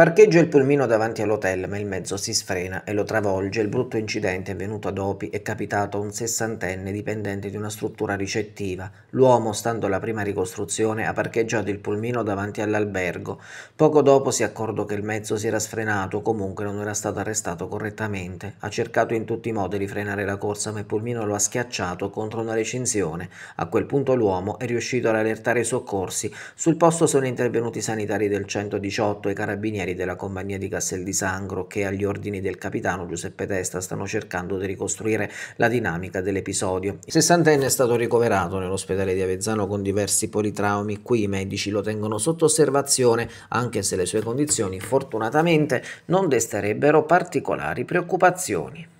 Parcheggia il pulmino davanti all'hotel, ma il mezzo si sfrena e lo travolge. Il brutto incidente avvenuto ad Opi è capitato a un sessantenne dipendente di una struttura ricettiva. L'uomo, stando alla prima ricostruzione, ha parcheggiato il pulmino davanti all'albergo. Poco dopo si è che il mezzo si era sfrenato, comunque non era stato arrestato correttamente. Ha cercato in tutti i modi di frenare la corsa, ma il pulmino lo ha schiacciato contro una recinzione. A quel punto l'uomo è riuscito ad allertare i soccorsi. Sul posto sono intervenuti i sanitari del 118 e i carabinieri carabinieri della compagnia di Castel di Sangro che agli ordini del capitano Giuseppe Testa stanno cercando di ricostruire la dinamica dell'episodio. Il sessantenne è stato ricoverato nell'ospedale di Avezzano con diversi politraumi. Qui i medici lo tengono sotto osservazione anche se le sue condizioni fortunatamente non desterebbero particolari preoccupazioni.